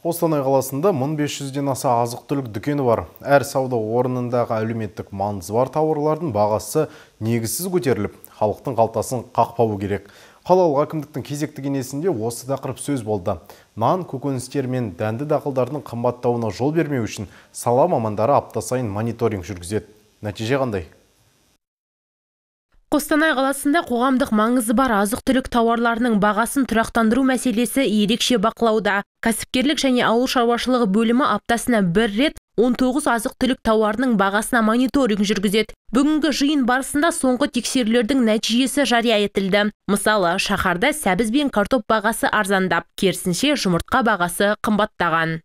Қостанай қаласында 1500-ден аса азық түлік дүкені бар. Әр сауда орнындағы әлеуметтік маңызы бар тауарлардың бағасы негізсіз көтеріліп, халықтың қалтасын қақпауы керек. Қалалық әкімдіктің кезекті кеңесінде осы тақырып сөз болды. Нан, көкөністер мен дәнді дақылдардың қымбаттауына жол бермеу үшін сала мамандары апта сайын мониторинг жүргізеді. Нәтиже қандай? қостанай қаласында қоғамдық маңызы бар азық түлік тауарларының бағасын тұрақтандыру мәселесі ерекше бақылауда кәсіпкерлік және ауыл шаруашылығы бөлімі аптасына бір рет 19 азық түлік тауарының бағасына мониторинг жүргізеді бүгінгі жиын барысында соңғы тексерлердің нәтижесі жария етілді мысалы шаһарда сәбіз бен картоп бағасы арзандап керісінше жұмыртқа бағасы қымбаттаған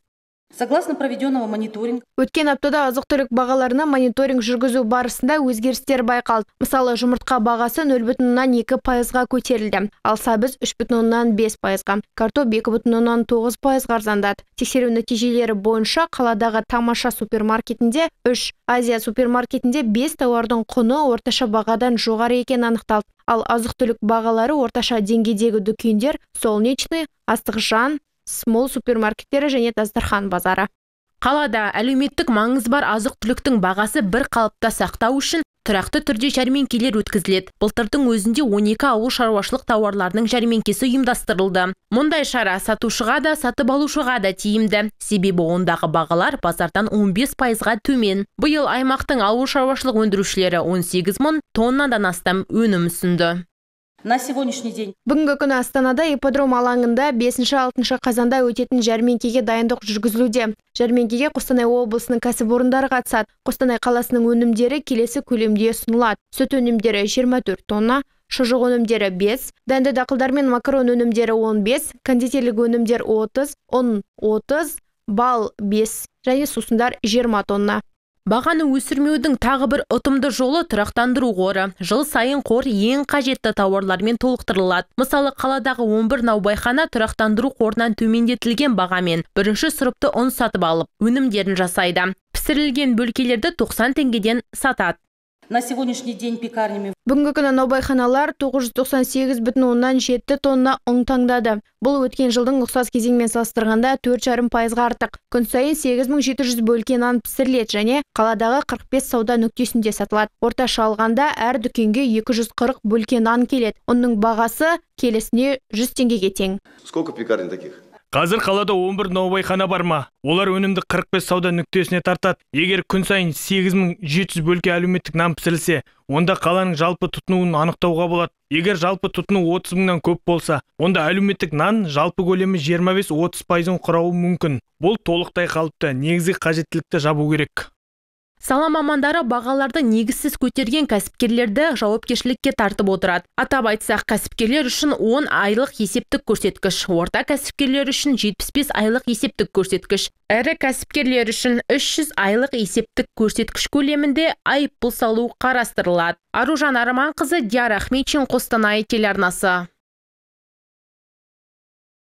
согласно проведенного мониторинга өткен аптада азық түлік бағаларына мониторинг жүргізу барысында өзгерістер байқалды мысалы жұмыртқа бағасы 0,2 бүтін пайызға көтерілді ал сәбіз 3,5 бес пайызға картоп 2,9 бүтін пайызға арзандады тексеру нәтижелері бойынша қаладағы тамаша супермаркетінде үш азия супермаркетінде бес тауардың құны орташа бағадан жоғары екен анықталды ал азық түлік бағалары орташа деңгейдегі дүкендер солнечный астықжан смол супермаркеттері және дастархан базары қалада әлеуметтік маңыз бар азық түліктің бағасы бір қалыпта сақтау үшін тұрақты түрде жәрмеңкелер өткізіледі былтырдың өзінде 12 ауыл шаруашылық тауарларының жәрмеңкесі ұйымдастырылды мұндай шара сатушыға да сатып алушыға да тиімді себебі ондағы бағалар базардан 15 пайызға төмен биыл аймақтың ауыл шаруашылық өндірушілері 18 мың тоннадан астам өнім ұсынды на сегодняшний день бүгінгі күні астанада ипподром алаңында 5-6 қазанда өтетін жәрменкеге дайындық жүргізілуде Жәрменкеге қостанай облысының орындары қатысады қостанай қаласының өнімдері келесі көлемде ұсынылады сүт өнімдері 24 тонна шұжық өнімдері 5, дәнді дақылдар мен макарон өнімдері 15, кондитерлік өнімдер 30, ұн 30, бал 5 және сусындар 20 тонна бағаны өсірмеудің тағы бір ұтымды жолы тұрақтандыру қоры жыл сайын қор ең қажетті тауарлармен толықтырылады мысалы қаладағы 11 наубайхана тұрақтандыру қорынан төмендетілген бағамен бірінші сұрыпты ұн сатып алып өнімдерін жасайды пісірілген бөлкелерді 90 теңгеден сатады На сегодняшний день пекарнями Бүгінгі күні нобайханалар 998 бүтін оннан жеті тонна ұн таңдады. Бұл өткен жылдың ұқсас кезеңмен салыстырғанда 4,5 пайызға артық. Күн сайын 8700 бөлкен нан пісіріледі және қаладағы 45 сауда нүктесінде сатылады. Орташа алғанда әр дүкенге 240 бөлкен нан келеді. Оның бағасы келесіне 100 теңгеге тең. Сколько пекарен таких? қазір қалада 11 наубайхана бар ма олар өнімді 45 сауда нүктесіне тартады егер күн сайын 8700 бөлке әлеуметтік нан пісірілсе онда қаланың жалпы тұтынуын анықтауға болады егер жалпы тұтыну 30 мыңнан көп болса онда әлеуметтік нан жалпы көлемі 25-30 пайызын құрауы мүмкін бұл толықтай қалыпты негізгі қажеттілікті жабу керек сала мамандары бағаларды негізсіз көтерген кәсіпкерлерді жауапкершілікке тартып отырады атап айтсақ кәсіпкерлер үшін 10 айлық есептік көрсеткіш орта кәсіпкерлер үшін 75 айлық есептік көрсеткіш әрі кәсіпкерлер үшін 300 айлық есептік көрсеткіш көлемінде айып айыппұл салу қарастырылады аружан қызы диар Ахмейчин қостанай телеарнасы